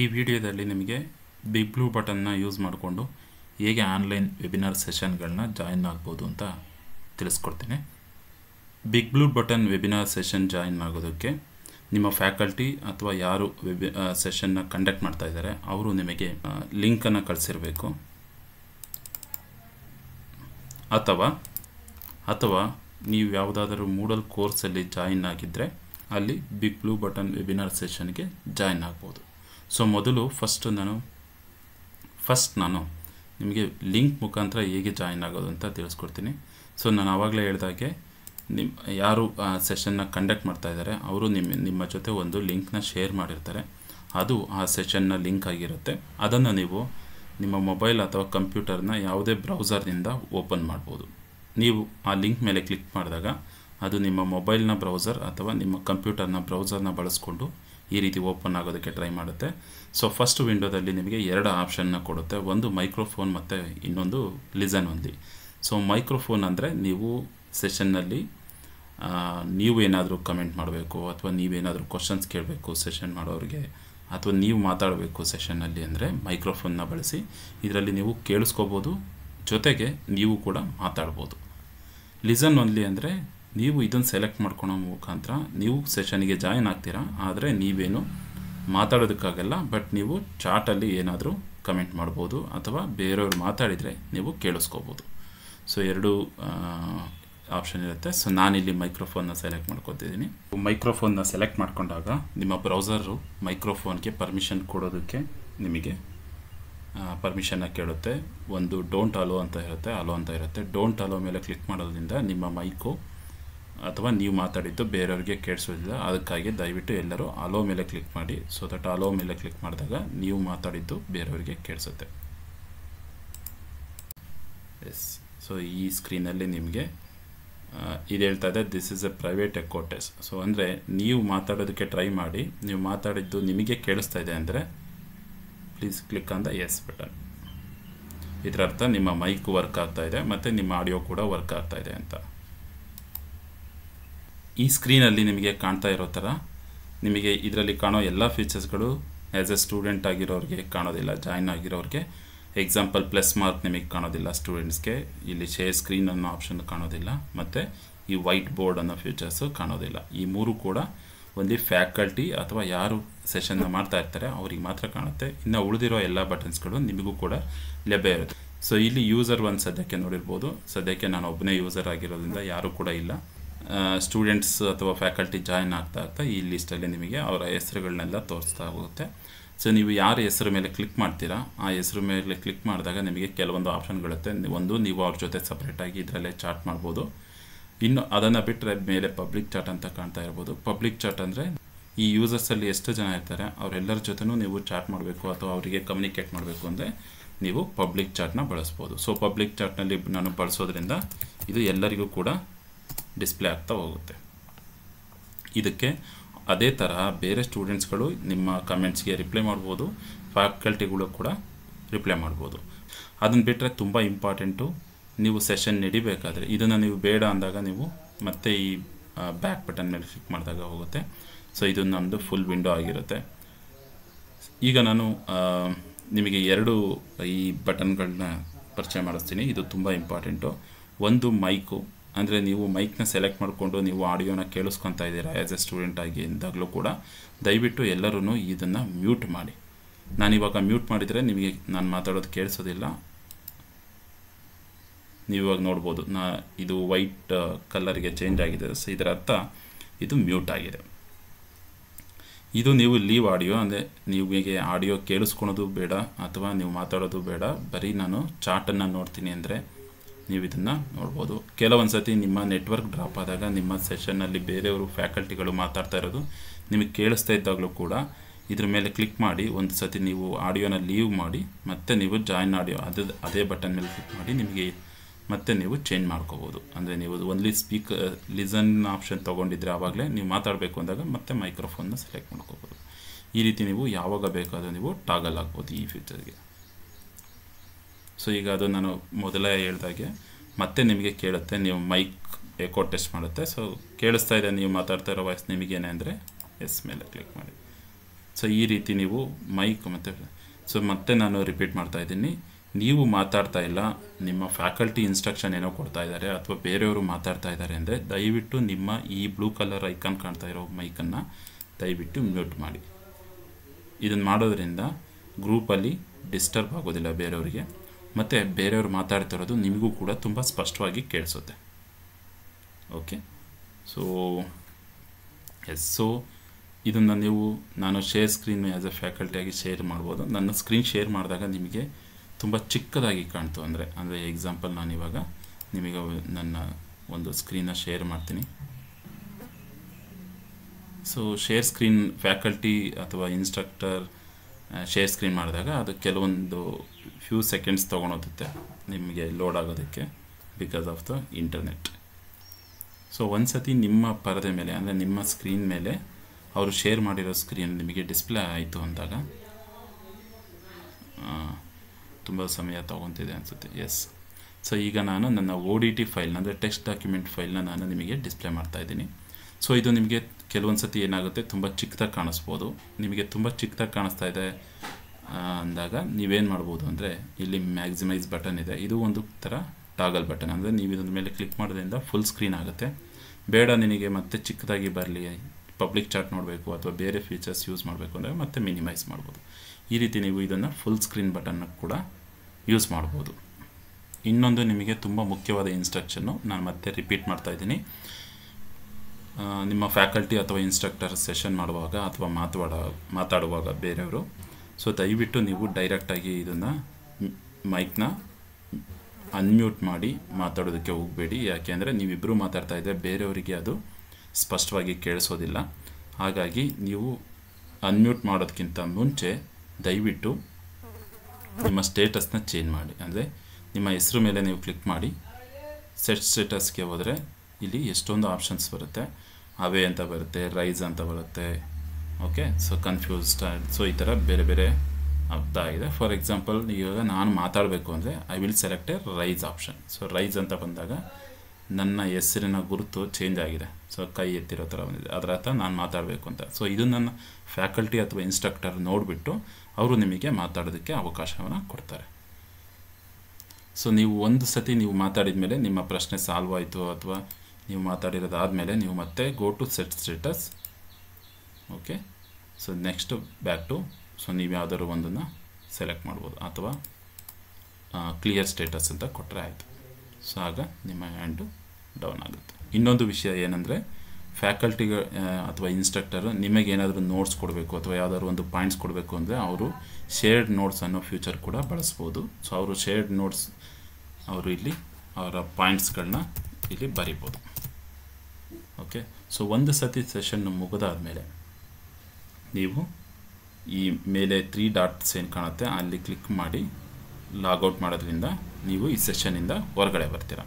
ಈ ವಿಡಿಯೋದಲ್ಲಿ ನಿಮಗೆ ಬಿಗ್ ಬ್ಲೂ ಬಟನ್ನ ಯೂಸ್ ಮಾಡಿಕೊಂಡು ಹೇಗೆ ಆನ್ಲೈನ್ ವೆಬಿನಾರ್ ಸೆಷನ್ಗಳನ್ನ ಜಾಯಿನ್ ಆಗ್ಬೋದು ಅಂತ ತಿಳಿಸ್ಕೊಡ್ತೀನಿ big blue button webinar session join ಆಗೋದಕ್ಕೆ ನಿಮ್ಮ ಫ್ಯಾಕಲ್ಟಿ ಅಥವಾ ಯಾರು ವೆಬಿ ಸೆಷನ್ನ ಕಂಡಕ್ಟ್ ಮಾಡ್ತಾ ಇದ್ದಾರೆ ಅವರು ನಿಮಗೆ ಲಿಂಕನ್ನು ಕಳಿಸಿರಬೇಕು ಅಥವಾ ಅಥವಾ ನೀವು ಯಾವುದಾದರೂ ಮೂಡಲ್ ಕೋರ್ಸಲ್ಲಿ ಜಾಯಿನ್ ಆಗಿದ್ದರೆ ಅಲ್ಲಿ ಬಿಗ್ ಬ್ಲೂ ಬಟನ್ ವೆಬಿನಾರ್ ಸೆಷನ್ಗೆ ಜಾಯಿನ್ ಆಗ್ಬೋದು ಸೊ ಮೊದಲು ಫಸ್ಟು ನಾನು ಫಸ್ಟ್ ನಾನು ನಿಮಗೆ ಲಿಂಕ್ ಮುಖಾಂತರ ಹೇಗೆ ಜಾಯಿನ್ ಆಗೋದು ಅಂತ ತಿಳಿಸ್ಕೊಡ್ತೀನಿ ಸೊ ನಾನು ಆವಾಗಲೇ ಹೇಳಿದಾಗೆ ನಿಮ್ಮ ಯಾರು ಸೆಷನ್ನ ಕಂಡಕ್ಟ್ ಮಾಡ್ತಾ ಇದ್ದಾರೆ ಅವರು ನಿಮ್ಮ ನಿಮ್ಮ ಜೊತೆ ಒಂದು ಲಿಂಕ್ನ ಶೇರ್ ಮಾಡಿರ್ತಾರೆ ಅದು ಆ ಸೆಷನ್ನ ಲಿಂಕ್ ಆಗಿರುತ್ತೆ ಅದನ್ನು ನೀವು ನಿಮ್ಮ ಮೊಬೈಲ್ ಅಥವಾ ಕಂಪ್ಯೂಟರ್ನ ಯಾವುದೇ ಬ್ರೌಸರ್ನಿಂದ ಓಪನ್ ಮಾಡ್ಬೋದು ನೀವು ಆ ಲಿಂಕ್ ಮೇಲೆ ಕ್ಲಿಕ್ ಮಾಡಿದಾಗ ಅದು ನಿಮ್ಮ ಮೊಬೈಲ್ನ ಬ್ರೌಸರ್ ಅಥವಾ ನಿಮ್ಮ ಕಂಪ್ಯೂಟರ್ನ ಬ್ರೌಸರ್ನ ಬಳಸ್ಕೊಂಡು ಈ ರೀತಿ ಓಪನ್ ಆಗೋದಕ್ಕೆ ಟ್ರೈ ಮಾಡುತ್ತೆ ಸೊ ಫಸ್ಟ್ ವಿಂಡೋದಲ್ಲಿ ನಿಮಗೆ ಎರಡು ಆಪ್ಷನ್ನ ಕೊಡುತ್ತೆ ಒಂದು ಮೈಕ್ರೋಫೋನ್ ಮತ್ತು ಇನ್ನೊಂದು ಲಿಸನ್ ಒಂದು ಸೊ ಮೈಕ್ರೋಫೋನ್ ಅಂದರೆ ನೀವು ಸೆಷನ್ನಲ್ಲಿ ನೀವೇನಾದರೂ ಕಮೆಂಟ್ ಮಾಡಬೇಕು ಅಥವಾ ನೀವೇನಾದರೂ ಕ್ವಶನ್ಸ್ ಕೇಳಬೇಕು ಸೆಷನ್ ಮಾಡೋರಿಗೆ ಅಥವಾ ನೀವು ಮಾತಾಡಬೇಕು ಸೆಷನ್ನಲ್ಲಿ ಅಂದರೆ ಮೈಕ್ರೋಫೋನ್ನ ಬಳಸಿ ಇದರಲ್ಲಿ ನೀವು ಕೇಳಿಸ್ಕೋಬೋದು ಜೊತೆಗೆ ನೀವು ಕೂಡ ಮಾತಾಡ್ಬೋದು ಲಿಸನ್ ಒನ್ಲಿ ಅಂದರೆ ನೀವು ಇದನ್ನು ಸೆಲೆಕ್ಟ್ ಮಾಡ್ಕೊಳೋ ಮುಖಾಂತರ ನೀವು ಸೆಷನಿಗೆ ಜಾಯಿನ್ ಆಗ್ತೀರಾ ಆದರೆ ನೀವೇನು ಮಾತಾಡೋದಕ್ಕಾಗಲ್ಲ ಬಟ್ ನೀವು ಚಾಟಲ್ಲಿ ಏನಾದರೂ ಕಮೆಂಟ್ ಮಾಡ್ಬೋದು ಅಥವಾ ಬೇರೆಯವ್ರು ಮಾತಾಡಿದರೆ ನೀವು ಕೇಳಿಸ್ಕೋಬೋದು ಸೊ ಎರಡು ಆಪ್ಷನ್ ಇರುತ್ತೆ ಸೊ ನಾನಿಲ್ಲಿ ಮೈಕ್ರೋಫೋನ್ನ ಸೆಲೆಕ್ಟ್ ಮಾಡ್ಕೊತಿದ್ದೀನಿ ಮೈಕ್ರೋಫೋನ್ನ ಸೆಲೆಕ್ಟ್ ಮಾಡಿಕೊಂಡಾಗ ನಿಮ್ಮ ಬ್ರೌಸರು ಮೈಕ್ರೋಫೋನ್ಗೆ ಪರ್ಮಿಷನ್ ಕೊಡೋದಕ್ಕೆ ನಿಮಗೆ ಪರ್ಮಿಷನ್ನ ಕೇಳುತ್ತೆ ಒಂದು ಡೋಂಟ್ ಅಲೋ ಅಂತ ಇರುತ್ತೆ ಅಲೋ ಅಂತ ಇರುತ್ತೆ ಡೋಂಟ್ ಅಲೋ ಮೇಲೆ ಕ್ಲಿಕ್ ಮಾಡೋದ್ರಿಂದ ನಿಮ್ಮ ಮೈಕು ಅಥವಾ ನೀವು ಮಾತಾಡಿದ್ದು ಬೇರೆಯವ್ರಿಗೆ ಕೇಳಿಸೋದಿಲ್ಲ ಅದಕ್ಕಾಗಿ ದಯವಿಟ್ಟು ಎಲ್ಲರೂ ಅಲೋ ಮೇಲೆ ಕ್ಲಿಕ್ ಮಾಡಿ ಸೊ ದಟ್ ಅಲೋ ಮೇಲೆ ಕ್ಲಿಕ್ ಮಾಡಿದಾಗ ನೀವು ಮಾತಾಡಿದ್ದು ಬೇರೆಯವ್ರಿಗೆ ಕೇಳಿಸುತ್ತೆ ಎಸ್ ಸೊ ಈ ಸ್ಕ್ರೀನಲ್ಲಿ ನಿಮಗೆ ಇದು ಹೇಳ್ತಾ ಇದೆ this is a private echo test so ಅಂದರೆ ನೀವು ಮಾತಾಡೋದಕ್ಕೆ ಟ್ರೈ ಮಾಡಿ ನೀವು ಮಾತಾಡಿದ್ದು ನಿಮಗೆ ಕೇಳಿಸ್ತಾ ಇದೆ ಅಂದರೆ please click on the yes button ಇದರರ್ಥ ನಿಮ್ಮ ಮೈಕ್ ವರ್ಕ್ ಆಗ್ತಾ ಇದೆ ಮತ್ತು ನಿಮ್ಮ ಆಡಿಯೋ ಕೂಡ ವರ್ಕ್ ಆಗ್ತಾ ಇದೆ ಅಂತ ಈ ಸ್ಕ್ರೀನಲ್ಲಿ ನಿಮಗೆ ಕಾಣ್ತಾ ಇರೋ ಥರ ನಿಮಗೆ ಇದರಲ್ಲಿ ಕಾಣೋ ಎಲ್ಲ ಫೀಚರ್ಸ್ಗಳು ಆ್ಯಸ್ ಎ ಸ್ಟೂಡೆಂಟ್ ಆಗಿರೋರಿಗೆ ಕಾಣೋದಿಲ್ಲ ಜಾಯ್ನ್ ಆಗಿರೋರಿಗೆ ಎಕ್ಸಾಂಪಲ್ ಪ್ಲಸ್ ಮಾರ್ಕ್ ನಿಮಗೆ ಕಾಣೋದಿಲ್ಲ ಸ್ಟೂಡೆಂಟ್ಸ್ಗೆ ಇಲ್ಲಿ ಶೇರ್ ಸ್ಕ್ರೀನ್ ಅನ್ನೋ ಆಪ್ಷನ್ ಕಾಣೋದಿಲ್ಲ ಮತ್ತು ಈ ವೈಟ್ ಬೋರ್ಡ್ ಅನ್ನೋ ಫೀಚರ್ಸು ಕಾಣೋದಿಲ್ಲ ಈ ಮೂರು ಕೂಡ ಒಂದು ಫ್ಯಾಕಲ್ಟಿ ಅಥವಾ ಯಾರು ಸೆಷನ್ನ ಮಾಡ್ತಾ ಇರ್ತಾರೆ ಅವ್ರಿಗೆ ಮಾತ್ರ ಕಾಣುತ್ತೆ ಇನ್ನು ಉಳಿದಿರೋ ಎಲ್ಲ ಬಟನ್ಸ್ಗಳು ನಿಮಗೂ ಕೂಡ ಲಭ್ಯ ಇರುತ್ತೆ ಸೊ ಇಲ್ಲಿ ಯೂಸರ್ ಒಂದು ಸದ್ಯಕ್ಕೆ ನೋಡಿರ್ಬೋದು ಸದ್ಯಕ್ಕೆ ನಾನು ಒಬ್ಬನೇ ಯೂಸರ್ ಆಗಿರೋದ್ರಿಂದ ಯಾರೂ ಕೂಡ ಇಲ್ಲ ಸ್ಟೂಡೆಂಟ್ಸ್ ಅಥವಾ ಫ್ಯಾಕಲ್ಟಿ ಜಾಯ್ನ್ ಆಗ್ತಾ ಆಗ್ತಾ ಈ ಲಿಸ್ಟಲ್ಲಿ ನಿಮಗೆ ಅವರ ಹೆಸರುಗಳನ್ನೆಲ್ಲ ತೋರಿಸ್ತಾ ಹೋಗುತ್ತೆ ಸೊ ನೀವು ಯಾರ ಹೆಸರು ಮೇಲೆ ಕ್ಲಿಕ್ ಮಾಡ್ತೀರಾ ಆ ಹೆಸರು ಮೇಲೆ ಕ್ಲಿಕ್ ಮಾಡಿದಾಗ ನಿಮಗೆ ಕೆಲವೊಂದು ಆಪ್ಷನ್ಗಳಿರುತ್ತೆ ಒಂದು ನೀವು ಅವ್ರ ಜೊತೆ ಸಪ್ರೇಟಾಗಿ ಇದರಲ್ಲೇ ಚಾಟ್ ಮಾಡ್ಬೋದು ಇನ್ನು ಅದನ್ನು ಬಿಟ್ಟರೆ ಮೇಲೆ ಪಬ್ಲಿಕ್ ಚಾಟ್ ಅಂತ ಕಾಣ್ತಾ ಇರ್ಬೋದು ಪಬ್ಲಿಕ್ ಚಾಟ್ ಅಂದರೆ ಈ ಯೂಸರ್ಸಲ್ಲಿ ಎಷ್ಟು ಜನ ಇರ್ತಾರೆ ಅವರೆಲ್ಲರ ಜೊತೆನೂ ನೀವು ಚಾಟ್ ಮಾಡಬೇಕು ಅಥವಾ ಅವರಿಗೆ ಕಮ್ಯುನಿಕೇಟ್ ಮಾಡಬೇಕು ಅಂದರೆ ನೀವು ಪಬ್ಲಿಕ್ ಚಾಟ್ನ ಬಳಸ್ಬೋದು ಸೊ ಪಬ್ಲಿಕ್ ಚಾಟ್ನಲ್ಲಿ ನಾನು ಬಳಸೋದ್ರಿಂದ ಇದು ಎಲ್ಲರಿಗೂ ಕೂಡ ಡಿಸ್ಪ್ಲೇ ಆಗ್ತಾ ಹೋಗುತ್ತೆ ಇದಕ್ಕೆ ಅದೇ ತರಹ ಬೇರೆ ಸ್ಟೂಡೆಂಟ್ಸ್ಗಳು ನಿಮ್ಮ ಕಮೆಂಟ್ಸ್ಗೆ ರಿಪ್ಲೈ ಮಾಡ್ಬೋದು ಫ್ಯಾಕಲ್ಟಿಗಳು ಕೂಡ ರಿಪ್ಲೈ ಮಾಡ್ಬೋದು ಅದನ್ನು ಬಿಟ್ಟರೆ ತುಂಬ ಇಂಪಾರ್ಟೆಂಟು ನೀವು ಸೆಷನ್ ನಡಿಬೇಕಾದ್ರೆ ಇದನ್ನು ನೀವು ಬೇಡ ಅಂದಾಗ ನೀವು ಮತ್ತೆ ಈ ಬ್ಯಾಕ್ ಬಟನ್ ಮೇಲೆ ಕ್ಲಿಕ್ ಮಾಡಿದಾಗ ಹೋಗುತ್ತೆ ಸೊ ಇದು ನಮ್ಮದು ಫುಲ್ ವಿಂಡೋ ಆಗಿರುತ್ತೆ ಈಗ ನಾನು ನಿಮಗೆ ಎರಡು ಈ ಬಟನ್ಗಳನ್ನ ಪರಿಚಯ ಮಾಡಿಸ್ತೀನಿ ಇದು ತುಂಬ ಇಂಪಾರ್ಟೆಂಟು ಒಂದು ಮೈಕು ಅಂದರೆ ನೀವು ಮೈಕ್ನ ಸೆಲೆಕ್ಟ್ ಮಾಡಿಕೊಂಡು ನೀವು ಆಡಿಯೋನ ಕೇಳಿಸ್ಕೊತಾ ಇದ್ದೀರಾ ಆ್ಯಸ್ ಎ ಸ್ಟೂಡೆಂಟ್ ಆಗಿ ಇದ್ದಾಗಲೂ ಕೂಡ ದಯವಿಟ್ಟು ಎಲ್ಲರೂ ಇದನ್ನು ಮ್ಯೂಟ್ ಮಾಡಿ ನಾನಿವಾಗ ಮ್ಯೂಟ್ ಮಾಡಿದರೆ ನಿಮಗೆ ನಾನು ಮಾತಾಡೋದು ಕೇಳಿಸೋದಿಲ್ಲ ನೀವಿವಾಗ ನೋಡ್ಬೋದು ನಾ ಇದು ವೈಟ್ ಕಲರ್ಗೆ ಚೇಂಜ್ ಆಗಿದೆ ಸೊ ಇದರ ಅರ್ಥ ಇದು ಮ್ಯೂಟ್ ಆಗಿದೆ ಇದು ನೀವು ಲೀವ್ ಆಡಿಯೋ ಅಂದರೆ ನಿಮಗೆ ಆಡಿಯೋ ಕೇಳಿಸ್ಕೊಳೋದು ಬೇಡ ಅಥವಾ ನೀವು ಮಾತಾಡೋದು ಬೇಡ ಬರೀ ನಾನು ಚಾಟನ್ನು ನೋಡ್ತೀನಿ ಅಂದರೆ ನೀವು ಇದನ್ನು ನೋಡ್ಬೋದು ಕೆಲವೊಂದು ಸತಿ ನಿಮ್ಮ ನೆಟ್ವರ್ಕ್ ಡ್ರಾಪ್ ಆದಾಗ ನಿಮ್ಮ ಸೆಷನ್ನಲ್ಲಿ ಬೇರೆಯವರು ಫ್ಯಾಕಲ್ಟಿಗಳು ಮಾತಾಡ್ತಾ ಇರೋದು ನಿಮಗೆ ಕೇಳಿಸ್ತಾ ಇದ್ದಾಗಲೂ ಕೂಡ ಇದ್ರ ಮೇಲೆ ಕ್ಲಿಕ್ ಮಾಡಿ ಒಂದು ಸತಿ ನೀವು ಆಡಿಯೋನ ಲೀವ್ ಮಾಡಿ ಮತ್ತೆ ನೀವು ಜಾಯಿನ್ ಆಡಿಯೋ ಅದು ಅದೇ ಬಟನ್ ಮೇಲೆ ಕ್ಲಿಕ್ ಮಾಡಿ ನಿಮಗೆ ಮತ್ತೆ ನೀವು ಚೇಂಜ್ ಮಾಡ್ಕೋಬೋದು ಅಂದರೆ ನೀವು only speak listen uh, option ತೊಗೊಂಡಿದ್ರೆ ಆವಾಗಲೇ ನೀವು ಮಾತಾಡಬೇಕು ಅಂದಾಗ ಮತ್ತೆ ಮೈಕ್ರೋಫೋನ್ನ ಸೆಲೆಕ್ಟ್ ಮಾಡ್ಕೋಬೋದು ಈ ರೀತಿ ನೀವು ಯಾವಾಗ ಬೇಕಾದರೂ ನೀವು ಟಾಗಲ್ ಆಗ್ಬೋದು ಈ ಫ್ಯೂಚರ್ಗೆ ಸೊ ಈಗ ಅದು ನಾನು ಮೊದಲೇ ಹೇಳ್ದಾಗೆ ಮತ್ತೆ ನಿಮಗೆ ಕೇಳುತ್ತೆ ನೀವು ಮೈಕ್ ಎಕೋ ಟೆಸ್ಟ್ ಮಾಡುತ್ತೆ ಸೊ ಕೇಳಿಸ್ತಾ ಇದೆ ನೀವು ಮಾತಾಡ್ತಾ ಇರೋ ವಾಯ್ಸ್ ನಿಮಗೇನೆ ಅಂದರೆ ಎಸ್ ಮೇಲೆ ಕ್ಲಿಕ್ ಮಾಡಿ ಸೊ ಈ ರೀತಿ ನೀವು ಮೈಕ್ ಮತ್ತು ಸೊ ಮತ್ತೆ ನಾನು ರಿಪೀಟ್ ಮಾಡ್ತಾ ಇದ್ದೀನಿ ನೀವು ಮಾತಾಡ್ತಾ ಇಲ್ಲ ನಿಮ್ಮ ಫ್ಯಾಕಲ್ಟಿ ಇನ್ಸ್ಟ್ರಕ್ಷನ್ ಏನೋ ಕೊಡ್ತಾ ಇದ್ದಾರೆ ಅಥವಾ ಬೇರೆಯವರು ಮಾತಾಡ್ತಾ ಇದ್ದಾರೆ ಅಂದರೆ ದಯವಿಟ್ಟು ನಿಮ್ಮ ಈ ಬ್ಲೂ ಕಲರ್ ಐಕಾನ್ ಕಾಣ್ತಾ ಇರೋ ಮೈಕನ್ನು ದಯವಿಟ್ಟು ಮ್ಯೂಟ್ ಮಾಡಿ ಇದನ್ನು ಮಾಡೋದ್ರಿಂದ ಗ್ರೂಪಲ್ಲಿ ಡಿಸ್ಟರ್ಬ್ ಆಗೋದಿಲ್ಲ ಬೇರೆಯವರಿಗೆ ಮತ್ತು ಬೇರೆಯವ್ರು ಮಾತಾಡ್ತಿರೋದು ನಿಮಗೂ ಕೂಡ ತುಂಬ ಸ್ಪಷ್ಟವಾಗಿ ಕೇಳಿಸುತ್ತೆ ಓಕೆ ಸೊ ಎಸ್ ಸೊ ಇದನ್ನು ನೀವು ನಾನು ಶೇರ್ ಸ್ಕ್ರೀನ್ ಆ್ಯಸ್ ಎ ಫ್ಯಾಕಲ್ಟಿಯಾಗಿ ಶೇರ್ ಮಾಡ್ಬೋದು ನನ್ನ ಸ್ಕ್ರೀನ್ ಶೇರ್ ಮಾಡಿದಾಗ ನಿಮಗೆ ತುಂಬ ಚಿಕ್ಕದಾಗಿ ಕಾಣ್ತು ಅಂದರೆ ಅಂದರೆ ಎಕ್ಸಾಂಪಲ್ ಇವಾಗ ನಿಮಗೆ ನನ್ನ ಒಂದು ಸ್ಕ್ರೀನ ಶೇರ್ ಮಾಡ್ತೀನಿ ಸೊ ಶೇರ್ ಸ್ಕ್ರೀನ್ ಫ್ಯಾಕಲ್ಟಿ ಅಥವಾ ಇನ್ಸ್ಟ್ರಕ್ಟರ್ ಶೇರ್ ಸ್ಕ್ರೀನ್ ಮಾಡಿದಾಗ ಅದು ಕೆಲವೊಂದು ಫ್ಯೂ ಸೆಕೆಂಡ್ಸ್ ತೊಗೊಳೋದತ್ತೆ ನಿಮಗೆ ಲೋಡ್ ಆಗೋದಕ್ಕೆ because of the internet so ಒಂದು ಸತಿ ನಿಮ್ಮ ಪರದೆ ಮೇಲೆ ಅಂದರೆ ನಿಮ್ಮ ಸ್ಕ್ರೀನ್ ಮೇಲೆ ಅವರು ಶೇರ್ ಮಾಡಿರೋ ಸ್ಕ್ರೀನ್ ನಿಮಗೆ ಡಿಸ್ಪ್ಲೇ ಆಯಿತು ಅಂದಾಗ ತುಂಬ ಸಮಯ ತೊಗೊತಿದೆ ಅನಿಸುತ್ತೆ ಎಸ್ ಸೊ ಈಗ ನಾನು ನನ್ನ ಒ ಡಿ ಟಿ ಫೈಲ್ನ ಅಂದರೆ ಟೆಕ್ಸ್ಟ್ ಡಾಕ್ಯುಮೆಂಟ್ ಫೈಲ್ನ ನಾನು ನಿಮಗೆ ಡಿಸ್ಪ್ಲೇ ಮಾಡ್ತಾಯಿದ್ದೀನಿ ಸೊ ಇದು ನಿಮಗೆ ಕೆಲವೊಂದು ಸತಿ ಏನಾಗುತ್ತೆ ತುಂಬ ಚಿಕ್ಕದಾಗಿ ಕಾಣಿಸ್ಬೋದು ನಿಮಗೆ ತುಂಬ ಚಿಕ್ಕದಾಗಿ ಕಾಣಿಸ್ತಾ ಇದೆ ಅಂದಾಗ ನೀವೇನು ಮಾಡ್ಬೋದು ಅಂದರೆ ಇಲ್ಲಿ ಮ್ಯಾಕ್ಸಿಮೈಸ್ ಬಟನ್ ಇದೆ ಇದು ಒಂದು ಥರ ಟಾಗಲ್ ಬಟನ್ ಅಂದರೆ ನೀವು ಇದೊಂದು ಮೇಲೆ ಕ್ಲಿಕ್ ಮಾಡೋದ್ರಿಂದ ಫುಲ್ ಸ್ಕ್ರೀನ್ ಆಗುತ್ತೆ ಬೇಡ ನಿನಗೆ ಮತ್ತೆ ಚಿಕ್ಕದಾಗಿ ಬರಲಿ ಪಬ್ಲಿಕ್ ಚಾರ್ಟ್ ನೋಡಬೇಕು ಅಥವಾ ಬೇರೆ ಫೀಚರ್ಸ್ ಯೂಸ್ ಮಾಡಬೇಕು ಅಂದರೆ ಮತ್ತೆ ಮಿನಿಮೈಸ್ ಮಾಡ್ಬೋದು ಈ ರೀತಿ ನೀವು ಇದನ್ನು ಫುಲ್ ಸ್ಕ್ರೀನ್ ಬಟನ್ನ ಕೂಡ ಯೂಸ್ ಮಾಡ್ಬೋದು ಇನ್ನೊಂದು ನಿಮಗೆ ತುಂಬ ಮುಖ್ಯವಾದ ಇನ್ಸ್ಟ್ರಕ್ಷನ್ನು ನಾನು ಮತ್ತೆ ರಿಪೀಟ್ ಮಾಡ್ತಾ ಇದ್ದೀನಿ ನಿಮ್ಮ ಫ್ಯಾಕಲ್ಟಿ ಅಥವಾ ಇನ್ಸ್ಟ್ರಕ್ಟರ್ ಸೆಷನ್ ಮಾಡುವಾಗ ಅಥವಾ ಮಾತಾಡ ಮಾತಾಡುವಾಗ ಬೇರೆಯವರು ಸೊ ದಯವಿಟ್ಟು ನೀವು ಡೈರೆಕ್ಟಾಗಿ ಇದನ್ನು ಮೈಕ್ನ ಅನ್ಮ್ಯೂಟ್ ಮಾಡಿ ಮಾತಾಡೋದಕ್ಕೆ ಹೋಗಬೇಡಿ ಯಾಕೆ ಅಂದರೆ ನೀವಿಬ್ಬರು ಮಾತಾಡ್ತಾ ಇದ್ದರೆ ಬೇರೆಯವರಿಗೆ ಅದು ಸ್ಪಷ್ಟವಾಗಿ ಕೇಳಿಸೋದಿಲ್ಲ ಹಾಗಾಗಿ ನೀವು ಅನ್ಮ್ಯೂಟ್ ಮಾಡೋದಕ್ಕಿಂತ ಮುಂಚೆ ದಯವಿಟ್ಟು ನಿಮ್ಮ ಸ್ಟೇಟಸ್ನ ಚೇಂಜ್ ಮಾಡಿ ಅಂದರೆ ನಿಮ್ಮ ಹೆಸರು ಮೇಲೆ ನೀವು ಕ್ಲಿಕ್ ಮಾಡಿ ಸೆಟ್ ಸ್ಟೇಟಸ್ಗೆ ಹೋದರೆ ಇಲ್ಲಿ ಎಷ್ಟೊಂದು ಆಪ್ಷನ್ಸ್ ಬರುತ್ತೆ ಅವೇ ಅಂತ ಬರುತ್ತೆ ರೈಸ್ ಅಂತ ಬರುತ್ತೆ ಓಕೆ ಸೊ ಕನ್ಫ್ಯೂಸ್ಡ್ ಸೊ ಈ ಥರ ಬೇರೆ ಬೇರೆ ಅರ್ಥ ಆಗಿದೆ ಫಾರ್ ಎಕ್ಸಾಂಪಲ್ ಇವಾಗ ನಾನು ಮಾತಾಡಬೇಕು ಅಂದರೆ I will select a raise option so raise ಅಂತ ಬಂದಾಗ ನನ್ನ ಹೆಸರಿನ ಗುರುತು ಚೇಂಜ್ ಆಗಿದೆ ಸೊ ಕೈ ಎತ್ತಿರೋ ಥರ ಬಂದಿದೆ ಅದರ ಹತ್ರ ನಾನು ಮಾತಾಡಬೇಕು ಅಂತ ಸೊ ಇದು ನನ್ನ ಫ್ಯಾಕಲ್ಟಿ ಅಥವಾ ಇನ್ಸ್ಟ್ರಕ್ಟರ್ ನೋಡಿಬಿಟ್ಟು ಅವರು ನಿಮಗೆ ಮಾತಾಡೋದಕ್ಕೆ ಅವಕಾಶವನ್ನು ಕೊಡ್ತಾರೆ ಸೊ ನೀವು ಒಂದು ಸತಿ ನೀವು ಮಾತಾಡಿದ ಮೇಲೆ ನಿಮ್ಮ ಪ್ರಶ್ನೆ ಸಾಲ್ವ್ ಆಯಿತು ಅಥವಾ ನೀವು ಮೇಲೆ ನೀವು ಮತ್ತೆ go to set status okay so next back to so ನೀವು ಯಾವುದಾದ್ರು ಒಂದನ್ನು ಸೆಲೆಕ್ಟ್ ಮಾಡ್ಬೋದು ಅಥವಾ ಕ್ಲಿಯರ್ ಸ್ಟೇಟಸ್ ಅಂತ ಕೊಟ್ಟರೆ ಆಯಿತು ಸೊ ಆಗ ನಿಮ್ಮ ಹ್ಯಾಂಡು ಡೌನ್ ಆಗುತ್ತೆ ಇನ್ನೊಂದು ವಿಷಯ ಏನಂದರೆ ಫ್ಯಾಕಲ್ಟಿಗ ಅಥವಾ ಇನ್ಸ್ಟ್ರಕ್ಟರು ನಿಮಗೇನಾದರೂ ನೋಟ್ಸ್ ಕೊಡಬೇಕು ಅಥವಾ ಯಾವುದಾದ್ರು ಒಂದು ಪಾಯಿಂಟ್ಸ್ ಕೊಡಬೇಕು ಅಂದರೆ ಅವರು ಶೇರ್ಡ್ ನೋಟ್ಸ್ ಅನ್ನೋ ಫ್ಯೂಚರ್ ಕೂಡ ಬಳಸ್ಬೋದು ಸೊ ಅವರು ಶೇರ್ಡ್ ನೋಟ್ಸ್ ಅವರು ಇಲ್ಲಿ ಅವರ ಪಾಯಿಂಟ್ಸ್ಗಳನ್ನ ಇಲ್ಲಿ ಬರಿಬೋದು ಓಕೆ ಸೊ ಒಂದು ಸತಿ ಸೆಷನ್ ಮುಗಿದಾದ ಮೇಲೆ ನೀವು ಈ ಮೇಲೆ ತ್ರೀ ಡಾಟ್ಸ್ ಏನು ಕಾಣುತ್ತೆ ಅಲ್ಲಿ ಕ್ಲಿಕ್ ಮಾಡಿ ಲಾಗೌಟ್ ಮಾಡೋದ್ರಿಂದ ನೀವು ಈ ಸೆಷನ್ನಿಂದ ಹೊರಗಡೆ ಬರ್ತೀರಾ